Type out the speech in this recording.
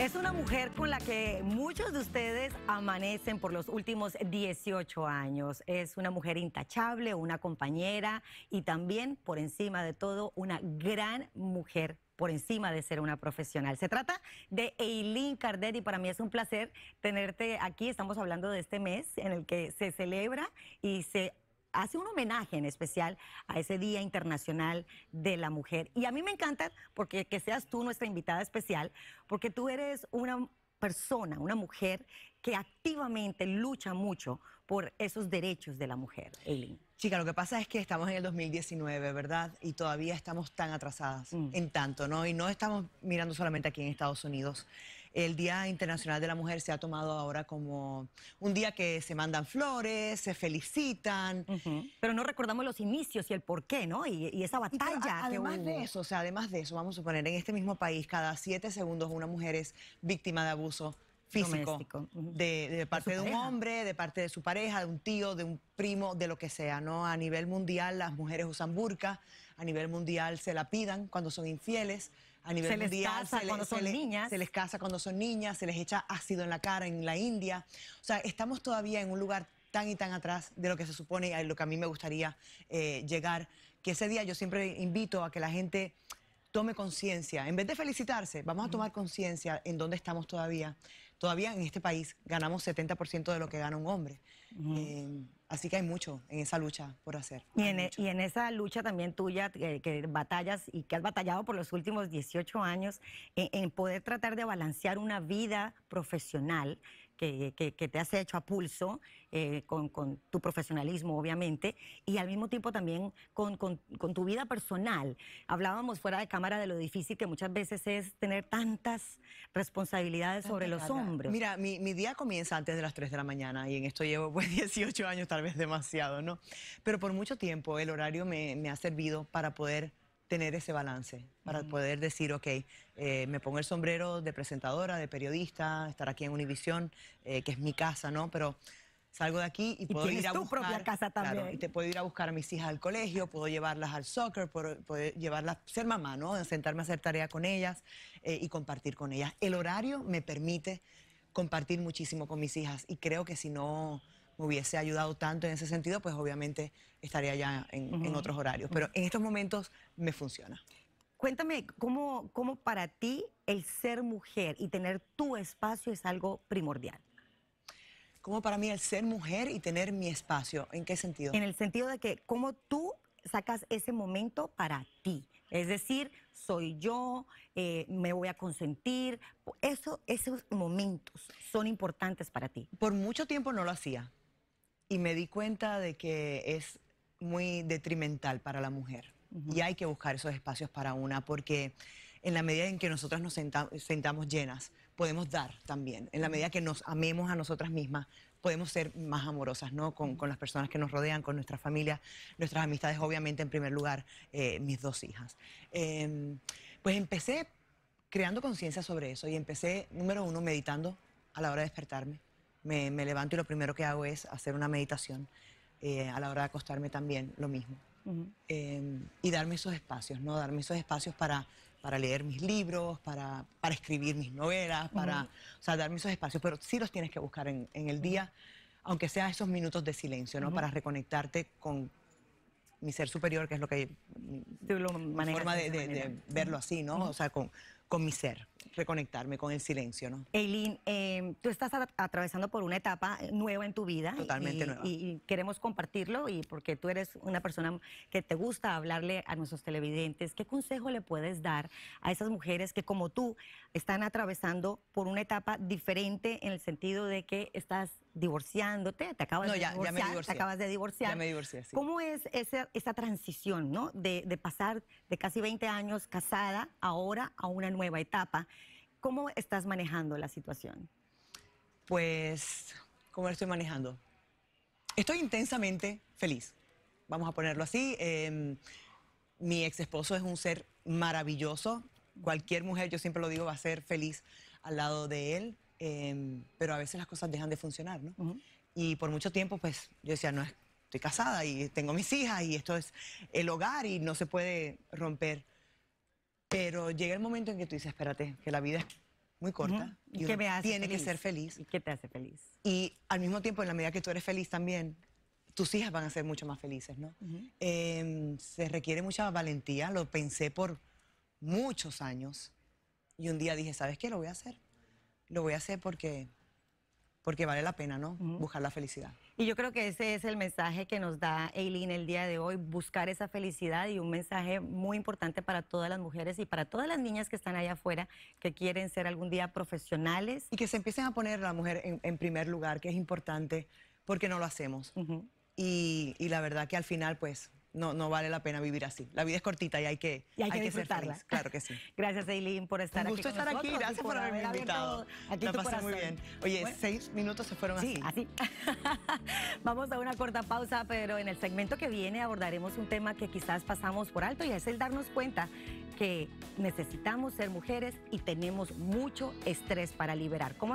Es una mujer con la que muchos de ustedes amanecen por los últimos 18 años. Es una mujer intachable, una compañera y también, por encima de todo, una gran mujer por encima de ser una profesional. Se trata de Eileen Cardet y para mí es un placer tenerte aquí. Estamos hablando de este mes en el que se celebra y se hace un homenaje en especial a ese Día Internacional de la Mujer. Y a mí me encanta porque que seas tú nuestra invitada especial, porque tú eres una persona, una mujer que activamente lucha mucho por esos derechos de la mujer, Eileen. Chica, lo que pasa es que estamos en el 2019, ¿verdad? Y todavía estamos tan atrasadas mm. en tanto, ¿no? Y no estamos mirando solamente aquí en Estados Unidos. El Día Internacional de la Mujer se ha tomado ahora como un día que se mandan flores, se felicitan. Pero no recordamos los inicios y el por qué, ¿no? Y, esa batalla. además de eso, o sea, además de eso, vamos a suponer, en este mismo país, cada siete segundos una mujer es víctima de abuso físico de, parte de, un hombre, de parte de su pareja, de un tío, de un primo, de lo que sea, ¿no? A nivel mundial las mujeres usan burka, a nivel mundial se la pidan cuando son infieles a nivel se les se les, cuando son niñas. Se les casa cuando son niñas, se les echa ácido en la cara en la India. O sea, estamos todavía en un lugar tan y tan atrás de lo que se supone y a lo que a mí me gustaría eh, llegar, que ese día yo siempre invito a que la gente tome conciencia. En vez de felicitarse, vamos a tomar conciencia en dónde estamos todavía. Todavía en este país ganamos 70% de lo que gana un hombre. Así que hay mucho en esa lucha por hacer. Y en, e-, y en esa lucha también tuya, que, batallas y que has batallado por los últimos 18 años, en, en poder tratar de balancear una vida profesional que, te has hecho a pulso, eh, con, tu profesionalismo, obviamente, y al mismo tiempo también con, tu vida personal. Hablábamos fuera de cámara de lo difícil que muchas veces es tener tantas responsabilidades sobre los hombres. Mira, mi, día comienza antes de las 3 de la mañana y en esto llevo pues 18 años, tal vez demasiado, ¿no? Pero por mucho tiempo el horario me, me ha servido para poder tener ese balance para poder decir, ok, eh, me pongo el sombrero de presentadora, de periodista, estar aquí en Univisión, eh, que es mi casa, ¿no? Pero salgo de aquí y puedo ir a buscar, propia casa también. y te puedo ir a buscar a mis hijas al colegio, puedo llevarlas al soccer, puedo, llevarlas, ser mamá, ¿no? Sentarme a hacer tarea con ellas eh, y compartir con ellas. El horario me permite compartir muchísimo con mis hijas y creo que si no me hubiese ayudado tanto en ese sentido, pues obviamente estaría ya en, otros horarios. Pero en estos momentos me funciona. Cuéntame, ¿cómo, ¿cómo para ti el ser mujer y tener tu espacio es algo primordial? ¿Cómo para mí el ser mujer y tener mi espacio? ¿En qué sentido? En el sentido de que cómo tú sacas ese momento para ti. Es decir, soy yo, eh, me voy a consentir. Eso, esos momentos son importantes para ti. Por mucho tiempo no lo hacía y me di cuenta de que es muy detrimental para la mujer. Y hay que buscar esos espacios para una porque en la medida en que nosotras nos sentamos llenas, podemos dar también. En la medida que nos amemos a nosotras mismas, podemos ser más amorosas, ¿no? Con, las personas que nos rodean, con nuestra familia, nuestras amistades, obviamente, en primer lugar, eh, mis dos hijas. Em, pues empecé creando conciencia sobre eso y empecé, número uno, meditando a la hora de despertarme me, levanto y lo primero que hago es hacer una meditación. Eh, a la hora de acostarme también lo mismo. Em, y darme esos espacios, ¿no? Darme esos espacios para, para leer mis libros, para, para escribir mis novelas, para, o sea, darme esos espacios, pero sí los tienes que buscar en, el día, aunque sea esos minutos de silencio, ¿no? Para reconectarte con mi ser superior, que es lo que... HAY... lo forma de, de, verlo así, ¿no? O sea, con, con mi ser, reconectarme con el silencio, ¿no? Eileen, em, tú estás atravesando por una etapa nueva en tu vida. Totalmente y, nueva. Y queremos compartirlo y porque tú eres una persona que te gusta hablarle a nuestros televidentes. ¿Qué consejo le puedes dar a esas mujeres que como tú están atravesando por una etapa diferente en el sentido de que estás divorciándote, te acabas, no, de, ya, me te acabas de divorciar. Ya me ¿Cómo es esa, transición, ¿no? De, de pasar de casi 20 años casada ahora a una nueva etapa ¿Cómo estás manejando la situación? Pues, ¿cómo la estoy manejando? Estoy intensamente feliz, vamos a ponerlo así. Em, mi ex esposo es un ser maravilloso. Cualquier mujer, yo siempre lo digo, va a ser feliz al lado de él. Em, pero a veces las cosas dejan de funcionar, ¿no? Y por mucho tiempo, pues yo decía, no, estoy casada y tengo mis hijas y esto es el hogar y no se puede romper. Pero llega el momento en que tú dices, espérate, que la vida es muy corta y que me hace tiene que ser feliz. ¿Y qué te hace feliz? Y al mismo tiempo, en la medida que tú eres feliz también, tus hijas van a ser mucho más felices, ¿no? Em, se requiere mucha valentía, lo pensé por muchos años y un día dije, ¿sabes qué? Lo voy a hacer. Lo voy a hacer porque porque vale la pena, ¿no? Buscar la felicidad. Y yo creo que ese es el mensaje que nos da Eileen el día de hoy, buscar esa felicidad y un mensaje muy importante para todas las mujeres y para todas las niñas que están allá afuera, que quieren ser algún día profesionales. Y que se empiecen a poner la mujer en, primer lugar, que es importante, porque no lo hacemos. y, y la verdad que al final, pues, no, no vale la pena vivir así. La vida es cortita y hay que, hay que, ser feliz. Claro que sí. Gracias, Eileen, por estar aquí. estar aquí. Gracias por, haberme invitado. Aquí la muy bien. Oye, seis minutos se fueron así. así. Vamos a una corta pausa, pero en el segmento que viene abordaremos un tema que quizás pasamos por alto y es el darnos cuenta que necesitamos ser mujeres y tenemos mucho estrés para liberar. ¿Cómo